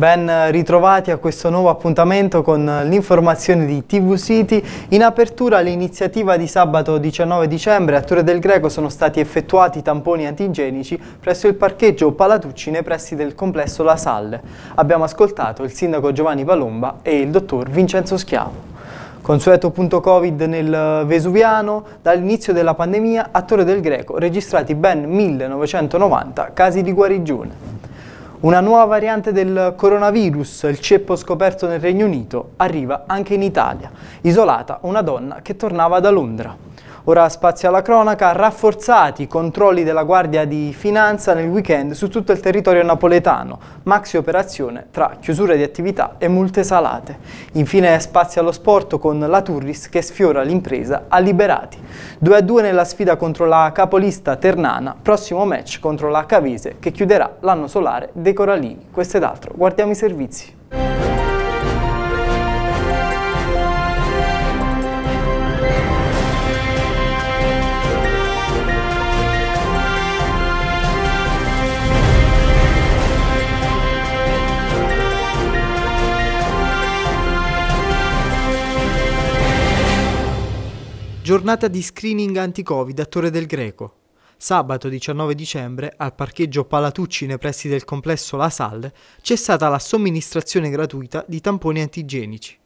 Ben ritrovati a questo nuovo appuntamento con l'informazione di TV City. In apertura l'iniziativa di sabato 19 dicembre a Torre del Greco sono stati effettuati tamponi antigenici presso il parcheggio Palatucci nei pressi del complesso La Salle. Abbiamo ascoltato il sindaco Giovanni Palomba e il dottor Vincenzo Schiavo. Consueto punto Covid nel Vesuviano, dall'inizio della pandemia a Torre del Greco registrati ben 1990 casi di guarigione. Una nuova variante del coronavirus, il ceppo scoperto nel Regno Unito, arriva anche in Italia, isolata una donna che tornava da Londra. Ora spazio alla cronaca, rafforzati i controlli della Guardia di Finanza nel weekend su tutto il territorio napoletano, maxi operazione tra chiusure di attività e multe salate. Infine spazio allo sport con la Turris che sfiora l'impresa a Liberati. 2-2 a nella sfida contro la capolista Ternana, prossimo match contro la Cavese che chiuderà l'anno solare dei Coralini. Questo ed altro, guardiamo i servizi. Giornata di screening anti-Covid a Torre del Greco. Sabato 19 dicembre, al parcheggio Palatucci nei pressi del complesso La Salle, c'è stata la somministrazione gratuita di tamponi antigenici.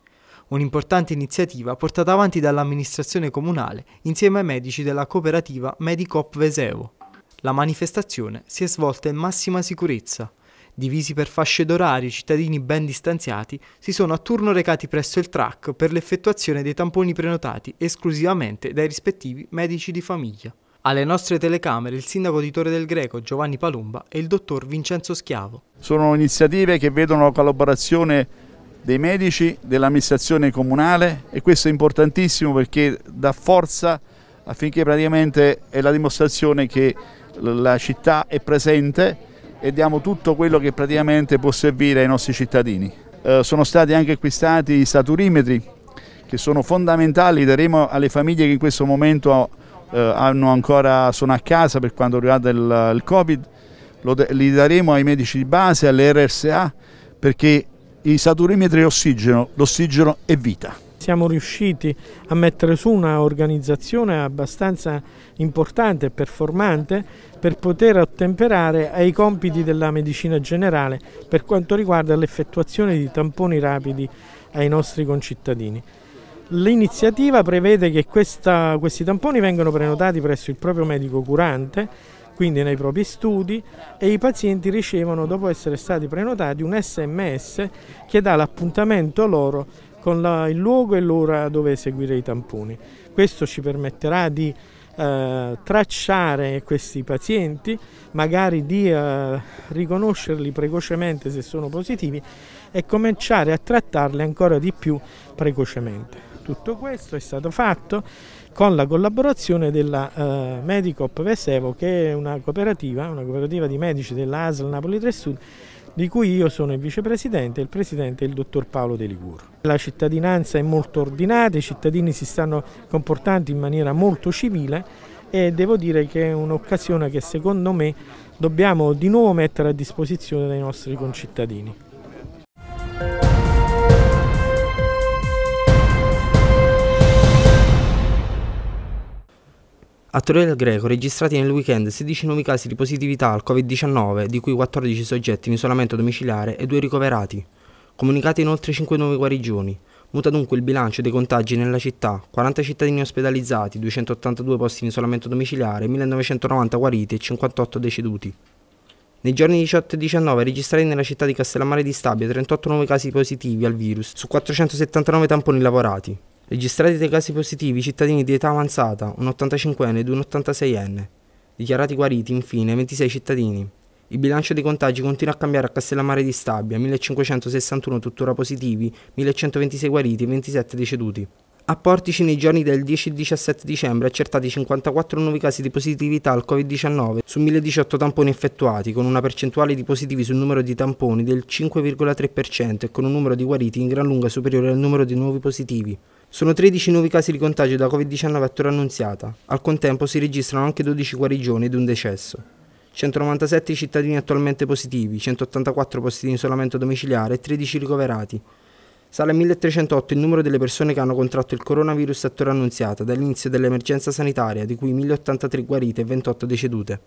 Un'importante iniziativa portata avanti dall'amministrazione comunale insieme ai medici della cooperativa Medicop Vesevo. La manifestazione si è svolta in massima sicurezza, divisi per fasce d'orario, cittadini ben distanziati, si sono a turno recati presso il TRAC per l'effettuazione dei tamponi prenotati esclusivamente dai rispettivi medici di famiglia. Alle nostre telecamere il sindaco di Torre del Greco Giovanni Palumba e il dottor Vincenzo Schiavo. Sono iniziative che vedono la collaborazione dei medici, dell'amministrazione comunale e questo è importantissimo perché dà forza affinché praticamente è la dimostrazione che la città è presente e diamo tutto quello che praticamente può servire ai nostri cittadini. Eh, sono stati anche acquistati i saturimetri che sono fondamentali, daremo alle famiglie che in questo momento eh, ancora, sono a casa per quanto riguarda il, il Covid, Lo, li daremo ai medici di base, alle RSA, perché i saturimetri e ossigeno, l'ossigeno è vita. Siamo riusciti a mettere su un'organizzazione abbastanza importante e performante per poter ottemperare ai compiti della medicina generale per quanto riguarda l'effettuazione di tamponi rapidi ai nostri concittadini. L'iniziativa prevede che questa, questi tamponi vengano prenotati presso il proprio medico curante quindi nei propri studi e i pazienti ricevono dopo essere stati prenotati un sms che dà l'appuntamento loro con la, il luogo e l'ora dove eseguire i tamponi. Questo ci permetterà di eh, tracciare questi pazienti, magari di eh, riconoscerli precocemente se sono positivi e cominciare a trattarli ancora di più precocemente. Tutto questo è stato fatto con la collaborazione della eh, Medicop Vesevo che è una cooperativa, una cooperativa di medici dell'ASL Napoli 3 Sud di cui io sono il vicepresidente e il presidente è il dottor Paolo De Ligur. La cittadinanza è molto ordinata, i cittadini si stanno comportando in maniera molto civile e devo dire che è un'occasione che secondo me dobbiamo di nuovo mettere a disposizione dei nostri concittadini. A Torre del Greco registrati nel weekend 16 nuovi casi di positività al Covid-19, di cui 14 soggetti in isolamento domiciliare e 2 ricoverati. Comunicate inoltre 5 nuove guarigioni. Muta dunque il bilancio dei contagi nella città, 40 cittadini ospedalizzati, 282 posti in isolamento domiciliare, 1990 guariti e 58 deceduti. Nei giorni 18 e 19 registrati nella città di Castellammare di Stabia 38 nuovi casi positivi al virus su 479 tamponi lavorati. Registrati dei casi positivi cittadini di età avanzata, un 85enne ed un 86enne. Dichiarati guariti, infine, 26 cittadini. Il bilancio dei contagi continua a cambiare a Castellammare di Stabia, 1561 tuttora positivi, 1126 guariti e 27 deceduti. A Portici nei giorni del 10 e 17 dicembre accertati 54 nuovi casi di positività al Covid-19 su 1018 tamponi effettuati, con una percentuale di positivi sul numero di tamponi del 5,3% e con un numero di guariti in gran lunga superiore al numero di nuovi positivi. Sono 13 nuovi casi di contagio da Covid-19 a Torre Annunziata. Al contempo si registrano anche 12 guarigioni ed un decesso. 197 cittadini attualmente positivi, 184 posti di isolamento domiciliare e 13 ricoverati. Sale a 1308 il numero delle persone che hanno contratto il coronavirus a Torre Annunziata dall'inizio dell'emergenza sanitaria, di cui 1083 guarite e 28 decedute.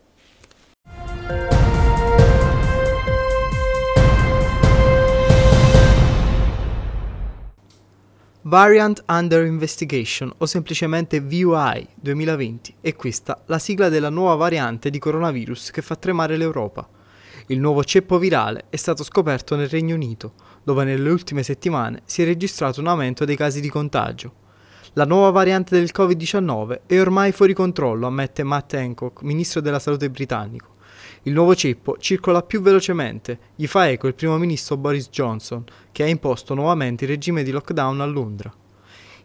Variant Under Investigation o semplicemente VUI 2020 è questa la sigla della nuova variante di coronavirus che fa tremare l'Europa. Il nuovo ceppo virale è stato scoperto nel Regno Unito, dove nelle ultime settimane si è registrato un aumento dei casi di contagio. La nuova variante del Covid-19 è ormai fuori controllo, ammette Matt Hancock, ministro della salute britannico. Il nuovo ceppo circola più velocemente, gli fa eco il primo ministro Boris Johnson, che ha imposto nuovamente il regime di lockdown a Londra.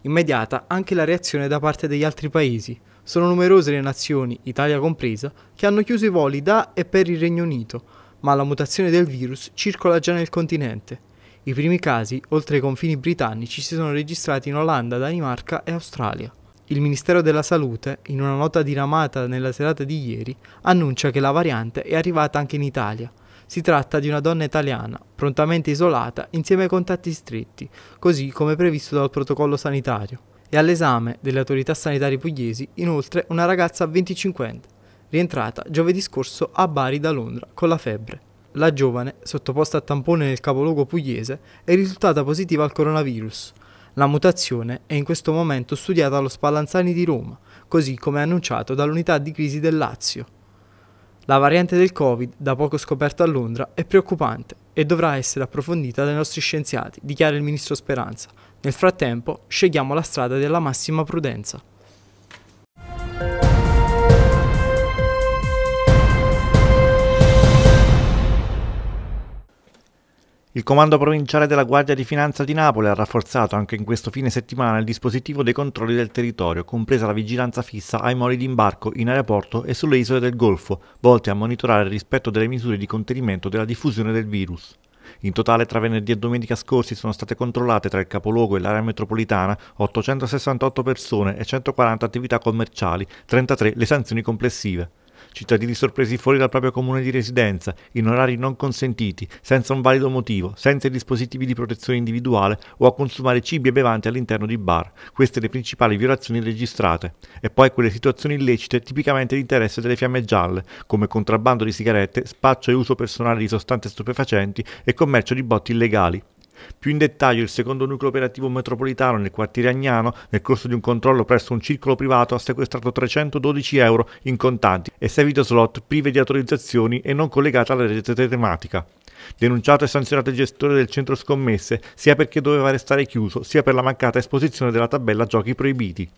Immediata anche la reazione da parte degli altri paesi. Sono numerose le nazioni, Italia compresa, che hanno chiuso i voli da e per il Regno Unito, ma la mutazione del virus circola già nel continente. I primi casi, oltre ai confini britannici, si sono registrati in Olanda, Danimarca e Australia. Il Ministero della Salute, in una nota diramata nella serata di ieri, annuncia che la variante è arrivata anche in Italia. Si tratta di una donna italiana, prontamente isolata insieme ai contatti stretti, così come previsto dal protocollo sanitario. E all'esame delle autorità sanitarie pugliesi, inoltre, una ragazza 25enne rientrata giovedì scorso a Bari da Londra con la febbre. La giovane, sottoposta a tampone nel capoluogo pugliese, è risultata positiva al coronavirus. La mutazione è in questo momento studiata allo Spallanzani di Roma, così come annunciato dall'unità di crisi del Lazio. La variante del Covid, da poco scoperta a Londra, è preoccupante e dovrà essere approfondita dai nostri scienziati, dichiara il ministro Speranza. Nel frattempo, scegliamo la strada della massima prudenza. Il Comando Provinciale della Guardia di Finanza di Napoli ha rafforzato anche in questo fine settimana il dispositivo dei controlli del territorio, compresa la vigilanza fissa ai moli di imbarco in aeroporto e sulle isole del Golfo, volte a monitorare il rispetto delle misure di contenimento della diffusione del virus. In totale tra venerdì e domenica scorsi sono state controllate tra il capoluogo e l'area metropolitana 868 persone e 140 attività commerciali, 33 le sanzioni complessive cittadini sorpresi fuori dal proprio comune di residenza, in orari non consentiti, senza un valido motivo, senza i dispositivi di protezione individuale o a consumare cibi e bevande all'interno di bar. Queste le principali violazioni registrate. E poi quelle situazioni illecite tipicamente di interesse delle fiamme gialle, come contrabbando di sigarette, spaccio e uso personale di sostanze stupefacenti e commercio di botti illegali. Più in dettaglio il secondo nucleo operativo metropolitano nel quartiere Agnano, nel corso di un controllo presso un circolo privato, ha sequestrato 312 euro in contanti e servito slot prive di autorizzazioni e non collegate alla rete telematica. Denunciato e sanzionato il gestore del centro scommesse sia perché doveva restare chiuso sia per la mancata esposizione della tabella giochi proibiti.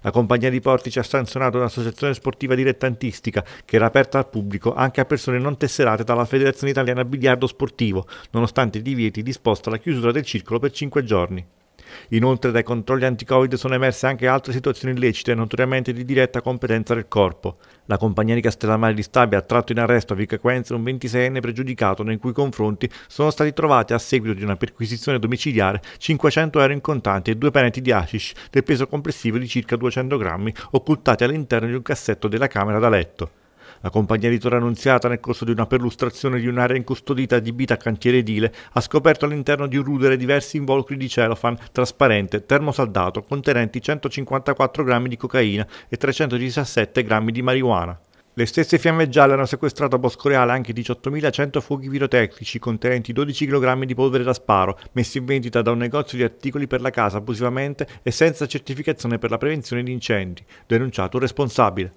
La compagnia di Portici ha sanzionato un'associazione sportiva dilettantistica che era aperta al pubblico anche a persone non tesserate dalla Federazione Italiana Biliardo Sportivo, nonostante i divieti disposti alla chiusura del circolo per 5 giorni. Inoltre dai controlli anti-Covid sono emerse anche altre situazioni illecite, notoriamente di diretta competenza del corpo. La compagnia di Castellamare di Stabia ha tratto in arresto a Vic Quenza un 26enne pregiudicato nei cui confronti sono stati trovati a seguito di una perquisizione domiciliare 500 euro in contanti e due penetti di hashish del peso complessivo di circa 200 grammi occultati all'interno di un cassetto della camera da letto. La compagnia di Torre annunziata nel corso di una perlustrazione di un'area incustodita adibita a cantiere edile ha scoperto all'interno di un rudere diversi involucri di celofan trasparente termosaldato contenenti 154 grammi di cocaina e 317 grammi di marijuana. Le stesse fiamme gialle hanno sequestrato a Bosco Reale anche 18.100 fuochi pirotecnici contenenti 12 kg di polvere da sparo, messi in vendita da un negozio di articoli per la casa abusivamente e senza certificazione per la prevenzione di incendi, denunciato un responsabile.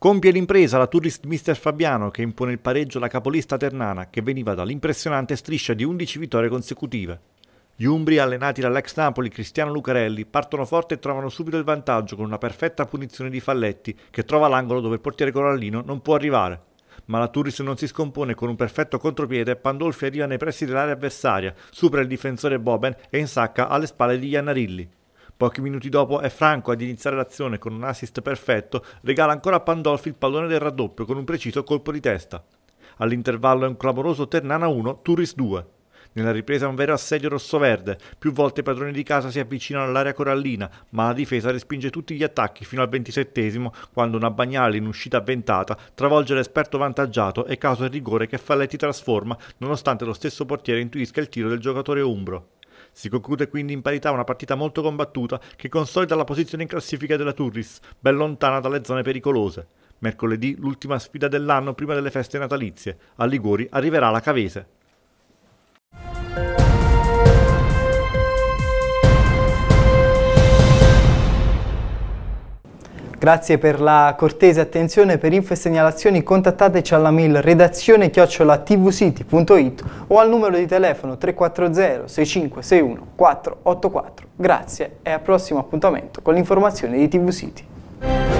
Compie l'impresa la Tourist Mister Fabiano che impone il pareggio alla capolista Ternana che veniva dall'impressionante striscia di 11 vittorie consecutive. Gli Umbri, allenati dall'ex Napoli Cristiano Lucarelli, partono forte e trovano subito il vantaggio con una perfetta punizione di Falletti che trova l'angolo dove il portiere Corallino non può arrivare. Ma la Turris non si scompone con un perfetto contropiede Pandolfi arriva nei pressi dell'area avversaria, supera il difensore Boben e insacca alle spalle di Iannarilli. Pochi minuti dopo è Franco ad iniziare l'azione con un assist perfetto, regala ancora a Pandolfi il pallone del raddoppio con un preciso colpo di testa. All'intervallo è un clamoroso Ternana 1, Turris 2. Nella ripresa è un vero assedio rossoverde, più volte i padroni di casa si avvicinano all'area corallina, ma la difesa respinge tutti gli attacchi fino al 27 quando una bagnale in uscita avventata travolge l'esperto vantaggiato e causa il rigore che Falletti trasforma, nonostante lo stesso portiere intuisca il tiro del giocatore umbro. Si conclude quindi in parità una partita molto combattuta che consolida la posizione in classifica della Turris, ben lontana dalle zone pericolose. Mercoledì l'ultima sfida dell'anno prima delle feste natalizie. A Liguori arriverà la Cavese. Grazie per la cortese attenzione, per info e segnalazioni contattateci alla mail redazione tvcity.it o al numero di telefono 340 6561 484. Grazie e al prossimo appuntamento con l'informazione di TV City.